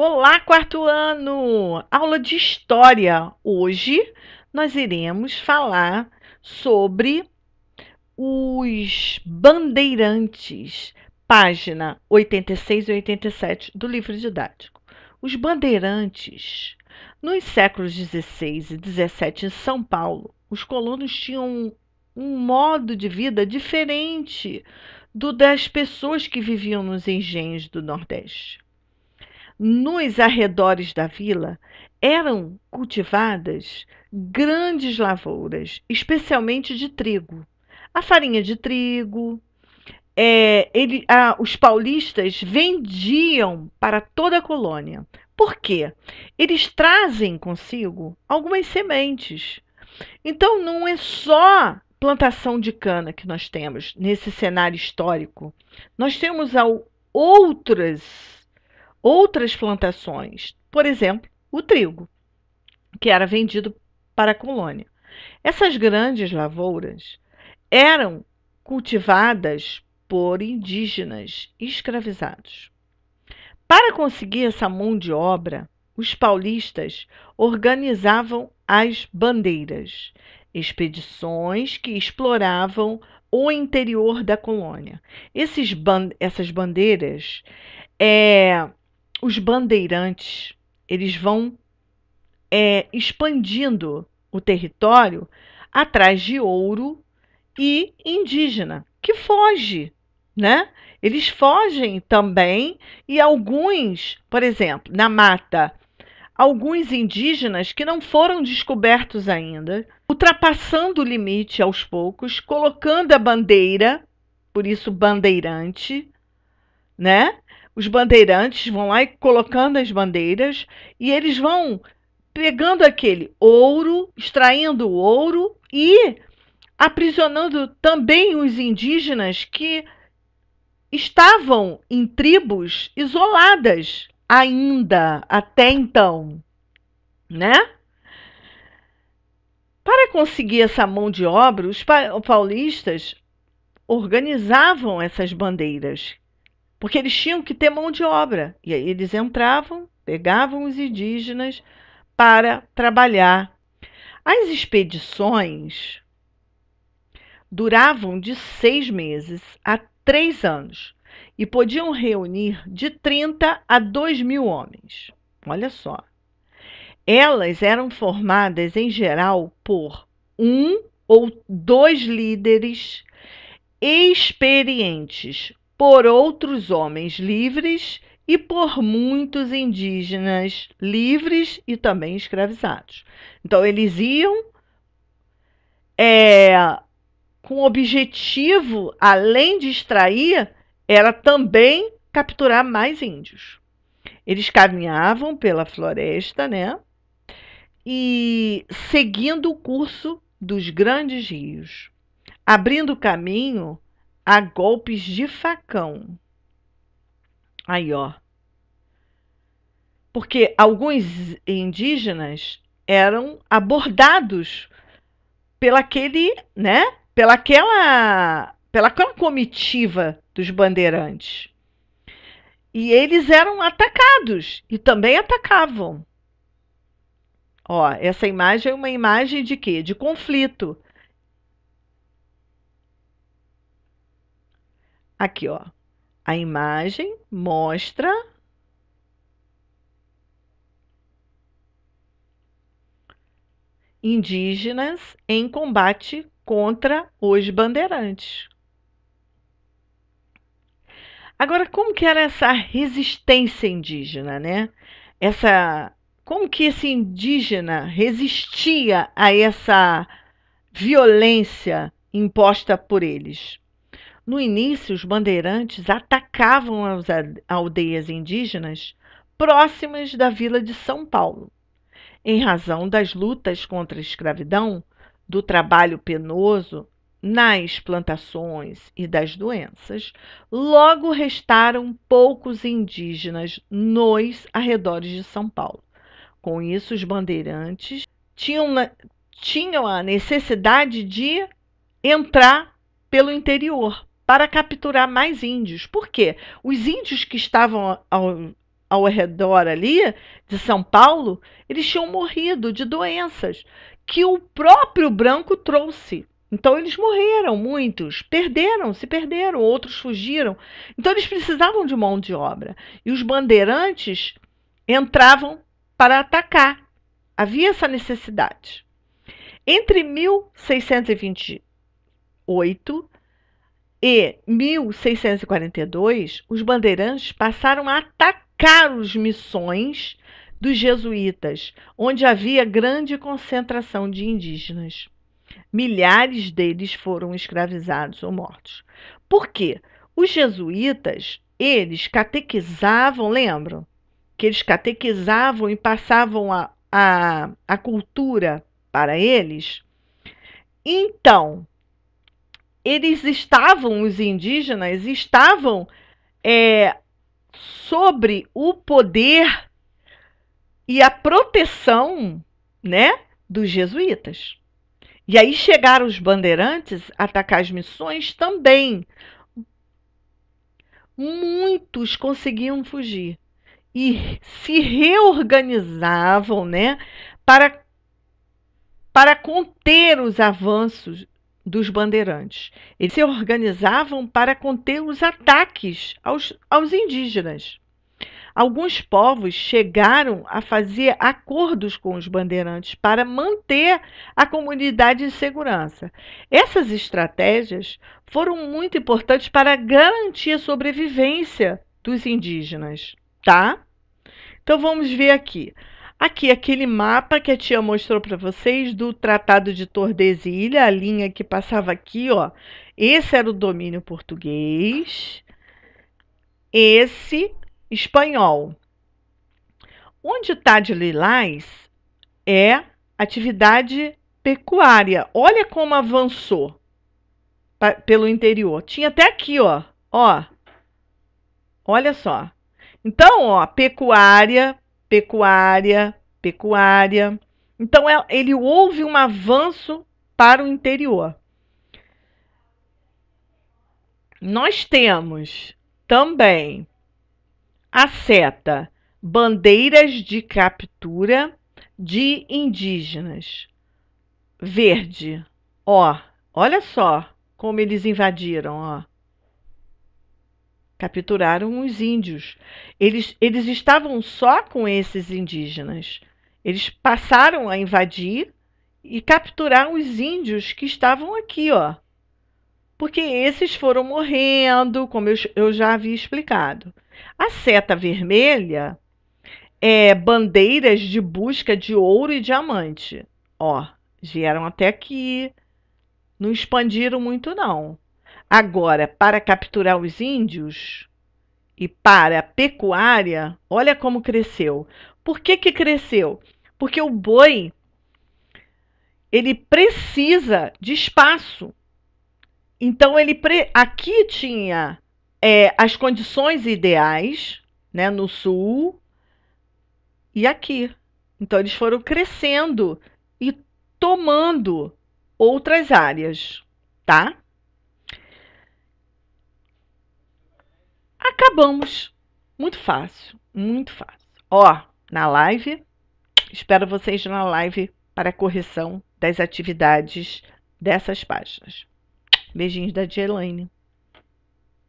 Olá, quarto ano! Aula de História. Hoje nós iremos falar sobre os bandeirantes, página 86 e 87 do livro didático. Os bandeirantes. Nos séculos 16 e 17 em São Paulo, os colonos tinham um modo de vida diferente do das pessoas que viviam nos engenhos do Nordeste nos arredores da vila eram cultivadas grandes lavouras, especialmente de trigo. A farinha de trigo, é, ele, os paulistas vendiam para toda a colônia. Por quê? Eles trazem consigo algumas sementes. Então, não é só plantação de cana que nós temos nesse cenário histórico. Nós temos outras outras plantações, por exemplo, o trigo, que era vendido para a colônia. Essas grandes lavouras eram cultivadas por indígenas escravizados. Para conseguir essa mão de obra, os paulistas organizavam as bandeiras, expedições que exploravam o interior da colônia. Ban essas bandeiras é, os bandeirantes eles vão é, expandindo o território atrás de ouro e indígena que foge, né? Eles fogem também e alguns, por exemplo, na mata, alguns indígenas que não foram descobertos ainda, ultrapassando o limite aos poucos, colocando a bandeira, por isso bandeirante, né? os bandeirantes vão lá e colocando as bandeiras e eles vão pegando aquele ouro, extraindo o ouro e aprisionando também os indígenas que estavam em tribos isoladas ainda até então, né? Para conseguir essa mão de obra, os paulistas organizavam essas bandeiras porque eles tinham que ter mão de obra. E aí eles entravam, pegavam os indígenas para trabalhar. As expedições duravam de seis meses a três anos e podiam reunir de 30 a 2 mil homens. Olha só. Elas eram formadas, em geral, por um ou dois líderes experientes, por outros homens livres e por muitos indígenas livres e também escravizados. Então, eles iam é, com objetivo, além de extrair, era também capturar mais índios. Eles caminhavam pela floresta, né? E seguindo o curso dos grandes rios, abrindo caminho a golpes de facão. Aí, ó. Porque alguns indígenas eram abordados pelaquele, né? Pelaquela, pelaquela comitiva dos bandeirantes. E eles eram atacados e também atacavam. Ó, essa imagem é uma imagem de quê? De conflito. Aqui, ó. A imagem mostra indígenas em combate contra os bandeirantes. Agora, como que era essa resistência indígena, né? Essa, como que esse indígena resistia a essa violência imposta por eles? No início, os bandeirantes atacavam as aldeias indígenas próximas da vila de São Paulo, em razão das lutas contra a escravidão, do trabalho penoso nas plantações e das doenças, logo restaram poucos indígenas nos arredores de São Paulo. Com isso, os bandeirantes tinham, tinham a necessidade de entrar pelo interior para capturar mais índios. Por quê? Os índios que estavam ao, ao redor ali de São Paulo, eles tinham morrido de doenças que o próprio branco trouxe. Então eles morreram, muitos perderam, se perderam, outros fugiram. Então eles precisavam de mão de obra e os bandeirantes entravam para atacar. Havia essa necessidade. Entre 1628 e 1642, os bandeirantes passaram a atacar os missões dos jesuítas, onde havia grande concentração de indígenas. Milhares deles foram escravizados ou mortos. Por quê? Os jesuítas, eles catequizavam, lembram? Que eles catequizavam e passavam a, a, a cultura para eles. Então, eles estavam, os indígenas, estavam é, sobre o poder e a proteção né, dos jesuítas. E aí chegaram os bandeirantes atacar as missões também. Muitos conseguiam fugir e se reorganizavam né, para, para conter os avanços dos bandeirantes. Eles se organizavam para conter os ataques aos, aos indígenas. Alguns povos chegaram a fazer acordos com os bandeirantes para manter a comunidade em segurança. Essas estratégias foram muito importantes para garantir a sobrevivência dos indígenas, tá? Então vamos ver aqui. Aqui, aquele mapa que a tia mostrou para vocês do Tratado de Tordesilha, a linha que passava aqui, ó. Esse era o domínio português, esse espanhol. Onde está de lilás é atividade pecuária. Olha como avançou pra, pelo interior. Tinha até aqui, ó. Ó. Olha só. Então, ó, pecuária, pecuária, pecuária. Então é, ele houve um avanço para o interior. Nós temos também a seta bandeiras de captura de indígenas. Verde. Ó, olha só como eles invadiram, ó capturaram os índios. Eles, eles estavam só com esses indígenas. Eles passaram a invadir e capturar os índios que estavam aqui, ó. Porque esses foram morrendo, como eu, eu já havia explicado. A seta vermelha é bandeiras de busca de ouro e diamante. Ó, vieram até aqui. Não expandiram muito, não. Agora, para capturar os índios e para a pecuária, olha como cresceu. Por que, que cresceu? Porque o boi ele precisa de espaço. Então ele pre... aqui tinha é, as condições ideais, né, no sul e aqui. Então eles foram crescendo e tomando outras áreas, tá? acabamos. Muito fácil, muito fácil. Ó, na live, espero vocês na live para a correção das atividades dessas páginas. Beijinhos da Elaine.